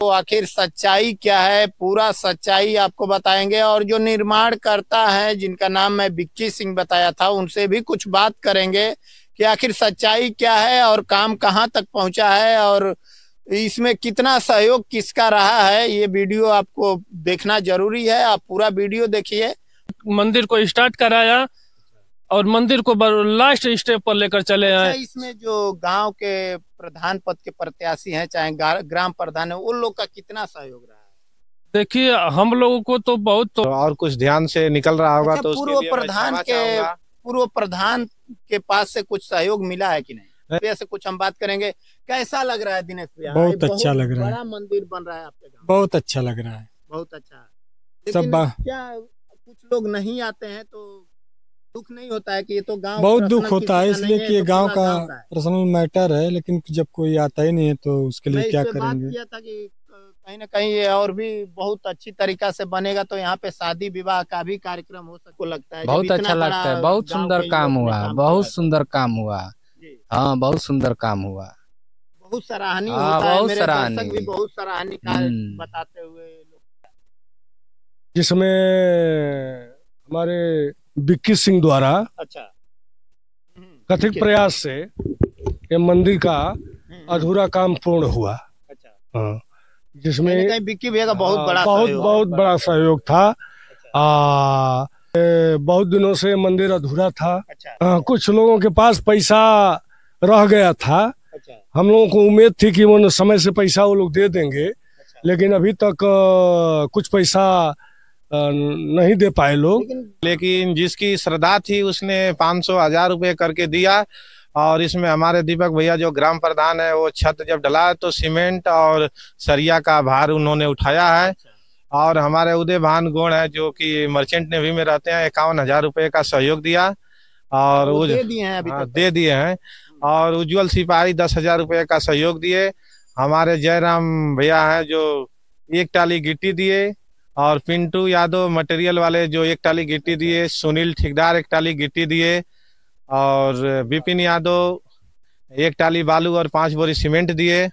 तो आखिर सच्चाई क्या है पूरा सच्चाई आपको बताएंगे और जो निर्माण करता है जिनका नाम मैं बिक्की सिंह बताया था उनसे भी कुछ बात करेंगे कि आखिर सच्चाई क्या है और काम कहाँ तक पहुँचा है और इसमें कितना सहयोग किसका रहा है ये वीडियो आपको देखना जरूरी है आप पूरा वीडियो देखिए मंदिर को स्टार्ट कराया और मंदिर को लास्ट स्टेप पर लेकर चले अच्छा, आए इसमें जो गांव के प्रधान पद के प्रत्याशी हैं चाहे ग्राम प्रधान है उन लोग का कितना सहयोग रहा है देखिए हम लोगों को तो बहुत तो और कुछ ध्यान से निकल रहा होगा अच्छा, तो पूर्व प्रधान के पूर्व प्रधान के पास से कुछ सहयोग मिला है कि नहीं से कुछ हम बात करेंगे कैसा लग रहा है दिनेश भैया बहुत अच्छा लग रहा है बड़ा मंदिर बन रहा है आपके गाँव बहुत अच्छा लग रहा है बहुत अच्छा सब क्या कुछ लोग नहीं आते हैं तो दुख नहीं होता है कि ये तो गांव बहुत दुख होता है इसलिए कि ये तो गांव का पर्सनल मैटर है लेकिन जब कोई आता ही नहीं है तो उसके लिए क्या करेंगे किया था कि कहीं ना कहीं ये और भी बहुत अच्छी तरीका से बनेगा तो यहाँ पे शादी विवाह का भी कार्यक्रम हो सको लगता है बहुत अच्छा लगता है बहुत सुंदर काम हुआ बहुत सुंदर काम हुआ हाँ बहुत सुंदर काम हुआ बहुत सराहनीय हाँ, होता बहुत है सराहनीय भी बहुत सराहनीय हम्म। बताते हुए जिसमें हमारे बिक्की सिंह द्वारा अच्छा कथित प्रयास से ये मंदिर का हम्म। अधूरा काम पूर्ण हुआ अच्छा हाँ। जिसमें बिक्की भैया का बहुत बड़ा हाँ, बहुत बहुत बड़ा सहयोग था अच्छा। बहुत दिनों से मंदिर अधूरा था अच्छा, आ, कुछ लोगों के पास पैसा रह गया था अच्छा, हम लोगों को उम्मीद थी कि वो समय से पैसा वो लोग दे देंगे अच्छा, लेकिन अभी तक कुछ पैसा नहीं दे पाए लोग लेकिन जिसकी श्रद्धा थी उसने पाँच सौ हजार रुपये करके दिया और इसमें हमारे दीपक भैया जो ग्राम प्रधान है वो छत जब डला तो सीमेंट और सरिया का भार उन्होंने उठाया है अच्छा। और हमारे उदय भान गोण है जो कि मर्चेंट ने भी में रहते हैं इक्यावन हजार रुपये का सहयोग दिया और उज... दे दिए हैं अभी हाँ, दे दिए हैं और उज्जवल सिपाही दस हजार रुपये का सहयोग दिए हमारे जयराम भैया हैं जो एक टाली गिट्टी दिए और पिंटू यादव मटेरियल वाले जो एक टाली गिट्टी दिए सुनील ठेकेदार एक टाली गिट्टी दिए और विपिन यादव एक टाली बालू और पांच बोरी सीमेंट दिए